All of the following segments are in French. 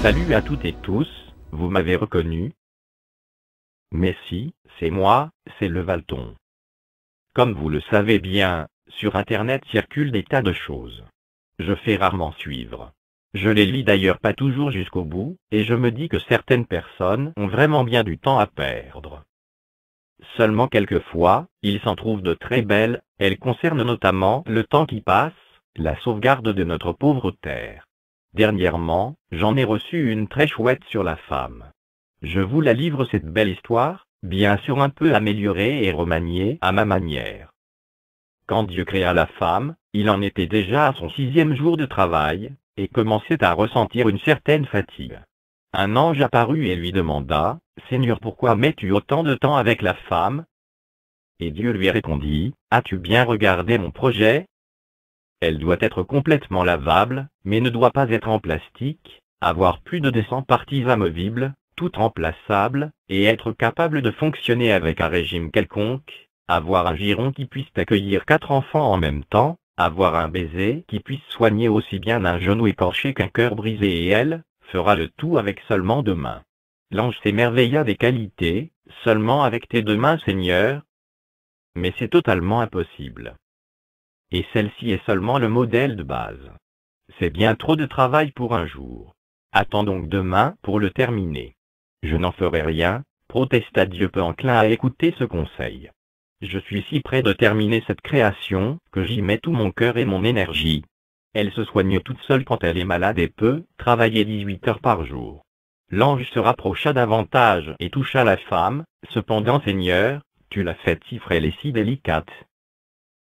Salut à toutes et tous, vous m'avez reconnu Mais si, c'est moi, c'est le Valton. Comme vous le savez bien, sur Internet circulent des tas de choses. Je fais rarement suivre. Je les lis d'ailleurs pas toujours jusqu'au bout, et je me dis que certaines personnes ont vraiment bien du temps à perdre. Seulement quelquefois, il s'en trouve de très belles, elles concernent notamment le temps qui passe, la sauvegarde de notre pauvre Terre. Dernièrement, j'en ai reçu une très chouette sur la femme. Je vous la livre cette belle histoire, bien sûr un peu améliorée et remaniée à ma manière. Quand Dieu créa la femme, il en était déjà à son sixième jour de travail, et commençait à ressentir une certaine fatigue. Un ange apparut et lui demanda, Seigneur pourquoi mets-tu autant de temps avec la femme Et Dieu lui répondit, As-tu bien regardé mon projet elle doit être complètement lavable, mais ne doit pas être en plastique, avoir plus de 200 parties amovibles, tout remplaçables, et être capable de fonctionner avec un régime quelconque, avoir un giron qui puisse accueillir quatre enfants en même temps, avoir un baiser qui puisse soigner aussi bien un genou écorché qu'un cœur brisé et elle, fera le tout avec seulement deux mains. L'ange s'émerveilla des qualités, seulement avec tes deux mains Seigneur. Mais c'est totalement impossible. Et celle-ci est seulement le modèle de base. C'est bien trop de travail pour un jour. Attends donc demain pour le terminer. Je n'en ferai rien, protesta Dieu peu enclin à écouter ce conseil. Je suis si près de terminer cette création, que j'y mets tout mon cœur et mon énergie. Elle se soigne toute seule quand elle est malade et peut travailler 18 heures par jour. L'ange se rapprocha davantage et toucha la femme, cependant Seigneur, tu l'as faite si frêle et si délicate,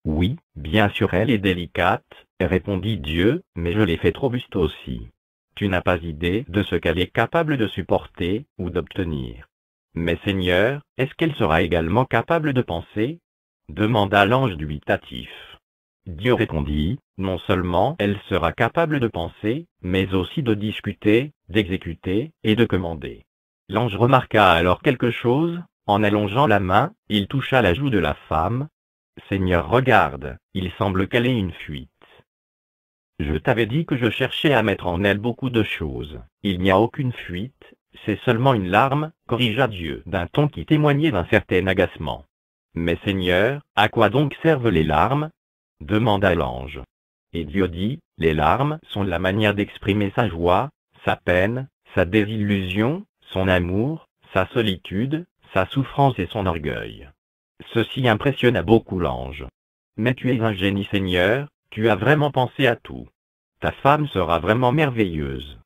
oui, bien sûr elle est délicate, répondit Dieu, mais je l'ai fait trop robuste aussi. Tu n'as pas idée de ce qu'elle est capable de supporter, ou d'obtenir. Mais Seigneur, est-ce qu'elle sera également capable de penser demanda l'ange dubitatif. Dieu répondit, non seulement elle sera capable de penser, mais aussi de discuter, d'exécuter, et de commander. L'ange remarqua alors quelque chose, en allongeant la main, il toucha la joue de la femme, Seigneur regarde, il semble qu'elle ait une fuite. Je t'avais dit que je cherchais à mettre en elle beaucoup de choses. Il n'y a aucune fuite, c'est seulement une larme, corrigea Dieu d'un ton qui témoignait d'un certain agacement. Mais Seigneur, à quoi donc servent les larmes demanda l'ange. Et Dieu dit, les larmes sont la manière d'exprimer sa joie, sa peine, sa désillusion, son amour, sa solitude, sa souffrance et son orgueil. Ceci impressionna beaucoup l'ange. Mais tu es un génie Seigneur, tu as vraiment pensé à tout. Ta femme sera vraiment merveilleuse.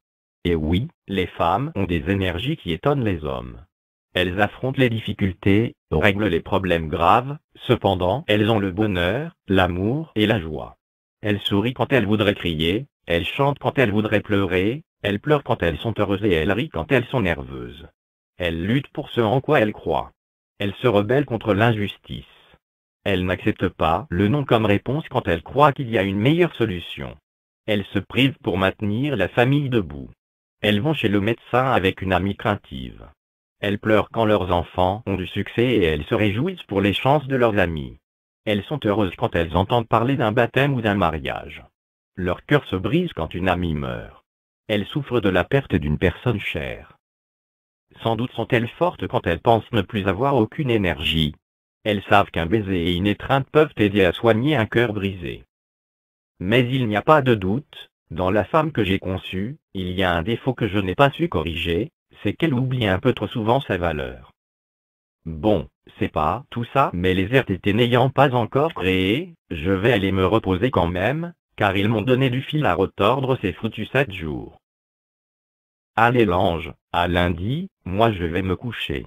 Et oui, les femmes ont des énergies qui étonnent les hommes. Elles affrontent les difficultés, règlent les problèmes graves, cependant elles ont le bonheur, l'amour et la joie. Elles sourient quand elles voudraient crier, elles chantent quand elles voudraient pleurer, elles pleurent quand elles sont heureuses et elles rient quand elles sont nerveuses. Elles luttent pour ce en quoi elles croient. Elle se rebelle contre l'injustice. Elle n'accepte pas le non comme réponse quand elle croit qu'il y a une meilleure solution. Elle se privent pour maintenir la famille debout. Elles vont chez le médecin avec une amie craintive. Elles pleurent quand leurs enfants ont du succès et elles se réjouissent pour les chances de leurs amis. Elles sont heureuses quand elles entendent parler d'un baptême ou d'un mariage. Leur cœur se brise quand une amie meurt. Elles souffrent de la perte d'une personne chère. Sans doute sont-elles fortes quand elles pensent ne plus avoir aucune énergie. Elles savent qu'un baiser et une étreinte peuvent aider à soigner un cœur brisé. Mais il n'y a pas de doute, dans la femme que j'ai conçue, il y a un défaut que je n'ai pas su corriger, c'est qu'elle oublie un peu trop souvent sa valeur. Bon, c'est pas tout ça, mais les RTT n'ayant pas encore créé, je vais aller me reposer quand même, car ils m'ont donné du fil à retordre ces foutus sept jours. Allez l'ange, à lundi, moi je vais me coucher.